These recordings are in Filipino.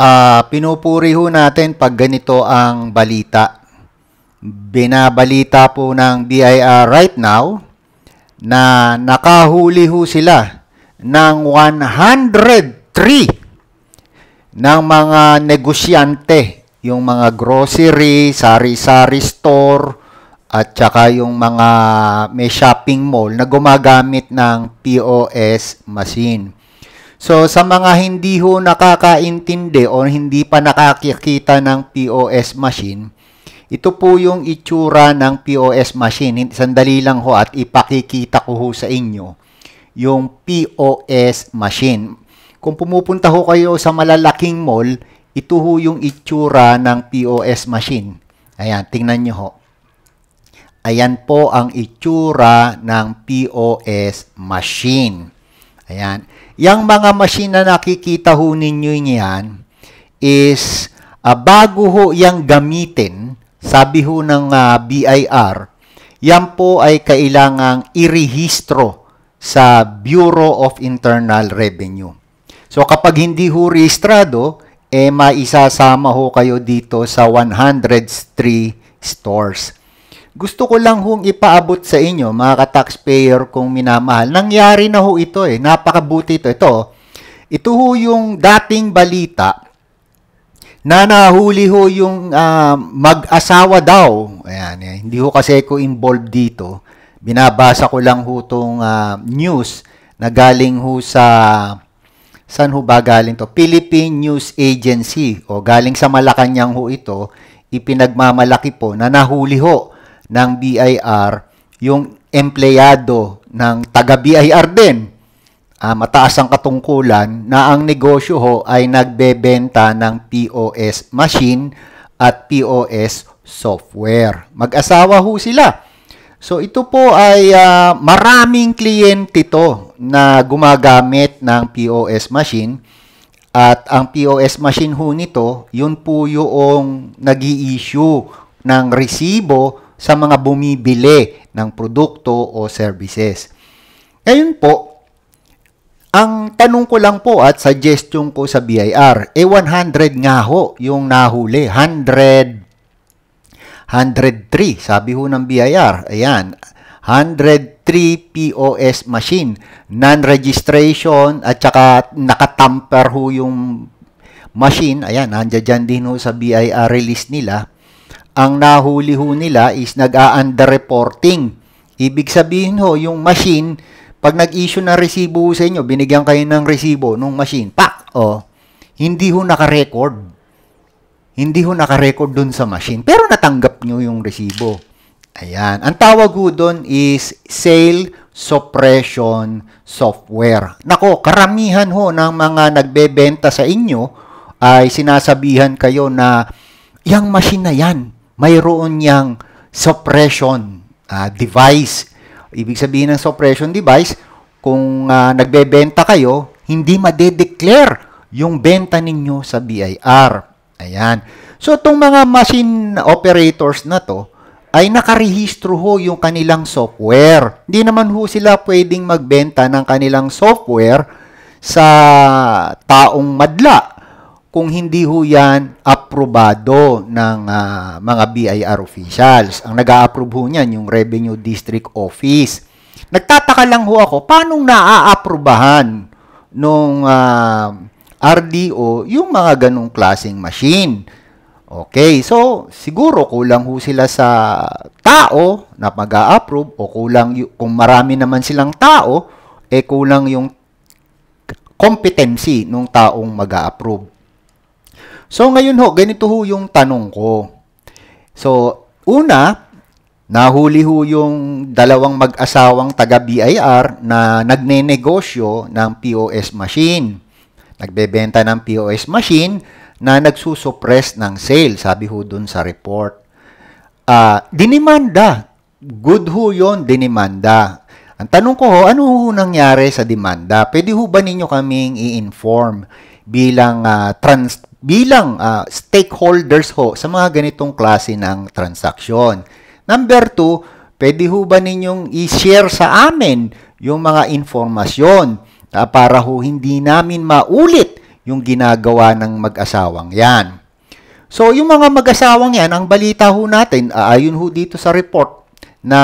uh, pinupuri ho natin pag ganito ang balita. Binabalita po ng BIR right now na nakahuli ho sila ng 103 ng mga negosyante, yung mga grocery, sari-sari store, at saka yung mga may shopping mall na gumagamit ng POS machine. So sa mga hindi ho nakakaintindi o hindi pa nakakikita ng POS machine, ito po yung itsura ng POS machine. Sandali lang ho at ipakikita ko ho sa inyo yung POS machine. Kung pumupunta ho kayo sa malalaking mall, ito ho yung itsura ng POS machine. Ayan, tingnan nyo ho. Ayan po ang itsura ng POS machine. Ayan. Yang mga machine na nakikita ho ninyo niyan is uh, bago ho yang gamitin, sabi ho ng uh, ah, BIR, yan po ay kailangang irehistro sa Bureau of Internal Revenue. So kapag hindi ho rehistrado, eh maisasama ho kayo dito sa 103 stores gusto ko lang hong ipaabot sa inyo, mga ka-taxpayer kung minamahal. Nangyari na ho ito eh. Napakabuti ito. Ito, ito ho yung dating balita na nahuli ho yung uh, mag-asawa daw. Ayan, eh. hindi ho kasi ako involved dito. Binabasa ko lang ho tong uh, news na galing ho sa saan ho ba galing to? Philippine News Agency o galing sa Malacanang ho ito, ipinagmamalaki po na nahuli ho ng BIR yung empleyado ng taga-BIR din. Uh, mataas ang katungkulan na ang negosyo ho ay nagbebenta ng POS machine at POS software. Mag-asawa ho sila. So ito po ay uh, maraming kliyente to na gumagamit ng POS machine at ang POS machine ho nito, yun po yung nag i issue ng resibo sa mga bumibili ng produkto o services. Ngayon po, ang tanong ko lang po at suggestion ko sa BIR, e 100 nga ho yung nahuli, 100 103, sabi ho ng BIR. Ayan, 103 POS machine, non-registration at saka nakatamper ho yung machine. Ayan, nandiyan din ho sa BIR release nila ang nahuli ho nila is nag reporting Ibig sabihin ho, yung machine, pag nag-issue ng resibo sa inyo, binigyan kayo ng resibo nung machine, pak, oh, hindi ho nakarecord. Hindi ho nakarecord dun sa machine. Pero natanggap nyo yung resibo. Ayan. Ang tawag ho dun is sale suppression software. Nako, karamihan ho ng mga nagbebenta sa inyo ay sinasabihan kayo na yung machine na yan, mayroon niyang suppression uh, device. Ibig sabihin ng suppression device, kung uh, nagbebenta kayo, hindi madedeclare yung benta ninyo sa BIR. Ayan. So, itong mga machine operators na to, ay nakarehistro ho yung kanilang software. Hindi naman ho sila pwedeng magbenta ng kanilang software sa taong madla kung hindi ho yan aprobado ng uh, mga BIR officials. Ang nag-a-approve ho niyan, yung Revenue District Office. Nagtataka lang ho ako, paano naaaprubahan nung uh, ah, RDO yung mga ganong klaseng machine? Okay, so siguro kulang ho sila sa tao na mag approve o kulang kung marami naman silang tao, eh kulang yung competency nung taong mag approve So ngayon ho, ganito ho yung tanong ko. So, una, nahuli ho yung dalawang mag-asawang taga BIR na nagnenegosyo ng POS machine. Nagbebenta ng POS machine na nagsusuppress ng sale, sabi ho dun sa report. Uh, dinimanda. Good ho yon dinimanda. Ang tanong ko ho, ano ho nangyari sa demanda? Pwede ho ba ninyo kaming i-inform bilang uh, trans bilang uh, stakeholders ho sa mga ganitong klase ng transaksyon. Number two, pwede ho ba ninyong i-share sa amin yung mga informasyon uh, para ho hindi namin maulit yung ginagawa ng mag-asawang yan. So, yung mga mag-asawang yan, ang balita ho natin, uh, ayon ho dito sa report na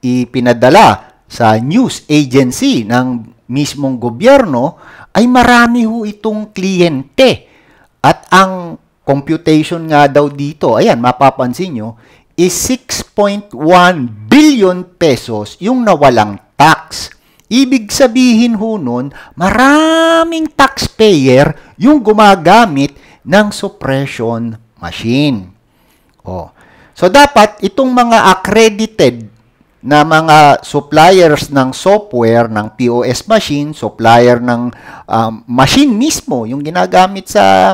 ipinadala sa news agency ng mismong gobyerno, ay marami ho itong kliyente at ang computation nga daw dito, ayan, mapapansin nyo, is 6.1 billion pesos yung nawalang tax. Ibig sabihin ho nun, maraming taxpayer yung gumagamit ng suppression machine. Oh. So dapat itong mga accredited na mga suppliers ng software ng POS machine, supplier ng um, machine mismo, yung ginagamit sa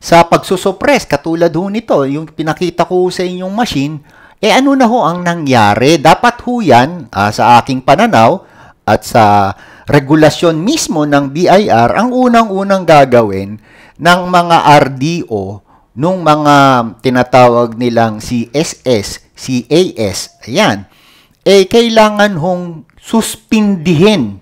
sa pagsusuppress katulad ho nito, yung pinakita ko sa inyong machine, eh ano na ho ang nangyari? Dapat ho yan uh, sa aking pananaw at sa regulasyon mismo ng BIR ang unang-unang gagawin ng mga RDO nung mga tinatawag nilang CSS, CAS. Ayan. Eh kailangan hong suspindihin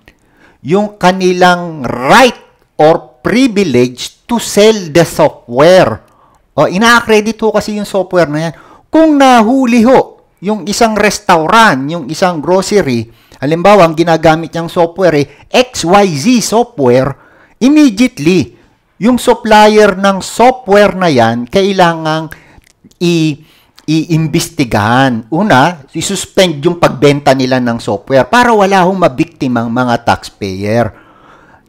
yung kanilang right or privilege to sell the software. O, ina-accredit ho kasi yung software na yan. Kung nahuli ho yung isang restaurant, yung isang grocery, halimbawa ang ginagamit niyang software eh, XYZ software, immediately, yung supplier ng software na yan, kailangang i- iimbestigahan. Una, i-suspend yung pagbenta nila ng software para wala hong mabiktimang mga taxpayer.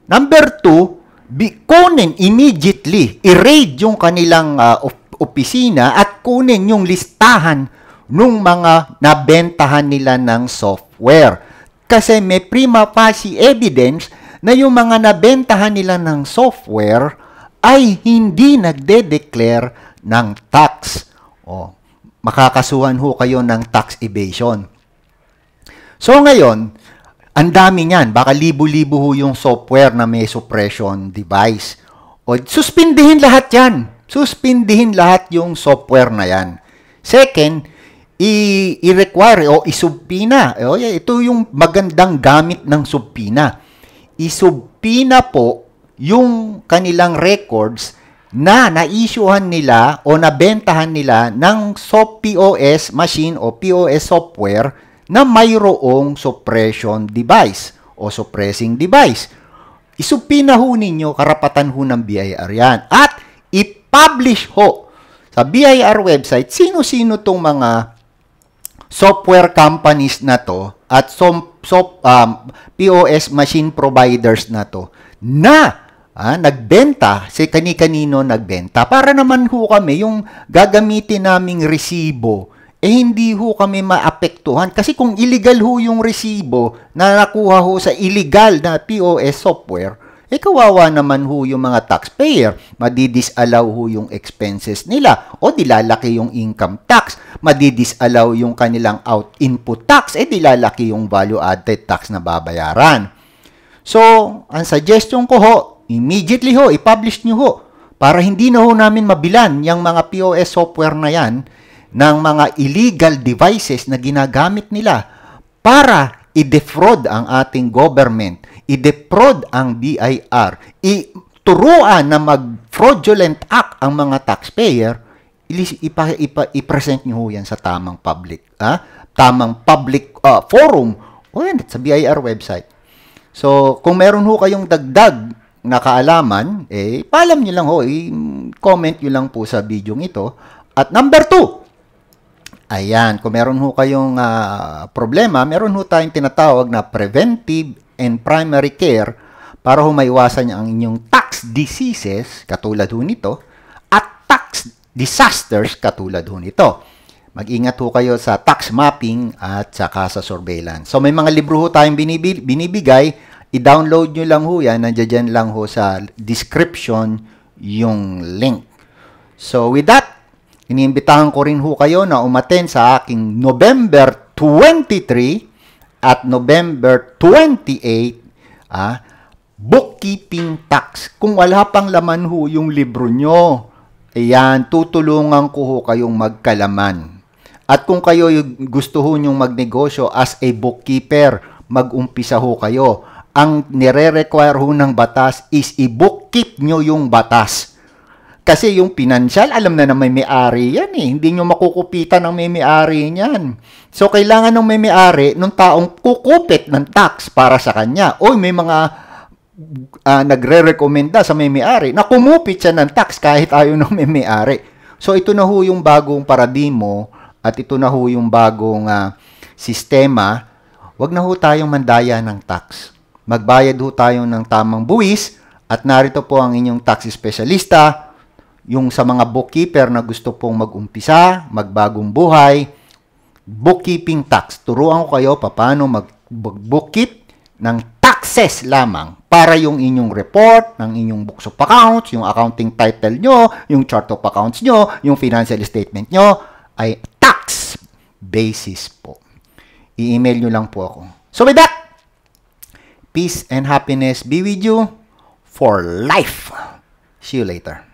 Number two, Bi- kunin immediately, i-raid yung kanilang uh, op- opisina at kunin yung listahan ng mga nabentahan nila ng software. Kasi may prima facie evidence na yung mga nabentahan nila ng software ay hindi nagde-declare ng tax. O, makakasuhan ho kayo ng tax evasion. So ngayon, ang dami niyan, baka libo-libo ho yung software na may suppression device. O suspindihin lahat 'yan. Suspindihin lahat yung software na 'yan. Second, i- i-require o isubpina. O, ito yung magandang gamit ng subpina. Isubpina po yung kanilang records na na-issuehan nila o nabentahan nila ng soft POS machine o POS software na mayroong suppression device o suppressing device. Isupina ho ninyo, karapatan ho ng BIR yan. At i-publish ho sa BIR website, sino-sino tong mga software companies na to at som, so, um, POS machine providers na to na ah, nagbenta, si kani-kanino nagbenta, para naman ho kami, yung gagamitin naming resibo eh hindi ho kami maapektuhan. Kasi kung illegal ho yung resibo na nakuha ho sa illegal na POS software, eh kawawa naman ho yung mga taxpayer. Madidisallow ho yung expenses nila o dilalaki yung income tax. Madidisallow yung kanilang out input tax, eh dilalaki yung value added tax na babayaran. So, ang suggestion ko ho, immediately ho, i-publish nyo ho para hindi na ho namin mabilan yung mga POS software na yan ng mga illegal devices na ginagamit nila para i-defraud ang ating government, i-defraud ang BIR, ituruan na mag-fraudulent act ang mga taxpayer, ipa, present nyo yan sa tamang public, ha? Ah, tamang public uh, forum o yan, sa BIR website. So, kung meron ho kayong dagdag na kaalaman, eh, paalam nyo lang ho, eh, comment nyo lang po sa video ito. At number two, Ayan, kung meron ho kayong uh, problema, meron ho tayong tinatawag na preventive and primary care para ho maiwasan ang inyong tax diseases katulad ho nito at tax disasters katulad ho nito. Mag-ingat ho kayo sa tax mapping at saka sa surveillance. So may mga libro ho tayong binibigay, i-download nyo lang ho yan, nandiyan lang ho sa description yung link. So with that, Iniimbitahan ko rin ho kayo na umaten sa aking November 23 at November 28 ah, bookkeeping tax. Kung wala pang laman ho yung libro nyo, ayan, tutulungan ko ho kayong magkalaman. At kung kayo gusto ho yung magnegosyo as a bookkeeper, mag-umpisa ho kayo. Ang nire-require ho ng batas is i-bookkeep nyo yung batas. Kasi yung pinansyal, alam na na may may-ari yan eh. Hindi nyo makukupitan ang may may-ari niyan. So, kailangan ng may may-ari nung taong kukupit ng tax para sa kanya. O may mga uh, nagre-recommenda sa may may-ari na kumupit siya ng tax kahit ayaw ng may may-ari. So, ito na ho yung bagong paradimo at ito na ho yung bagong uh, sistema. Huwag na ho tayong mandaya ng tax. Magbayad ho tayo ng tamang buwis at narito po ang inyong tax specialista, yung sa mga bookkeeper na gusto pong magumpisa, magbagong buhay, bookkeeping tax. Turuan ko kayo paano mag-bookkeep ng taxes lamang para yung inyong report, ng inyong books of accounts, yung accounting title nyo, yung chart of accounts nyo, yung financial statement nyo, ay tax basis po. I-email nyo lang po ako. So with that, peace and happiness be with you for life. See you later.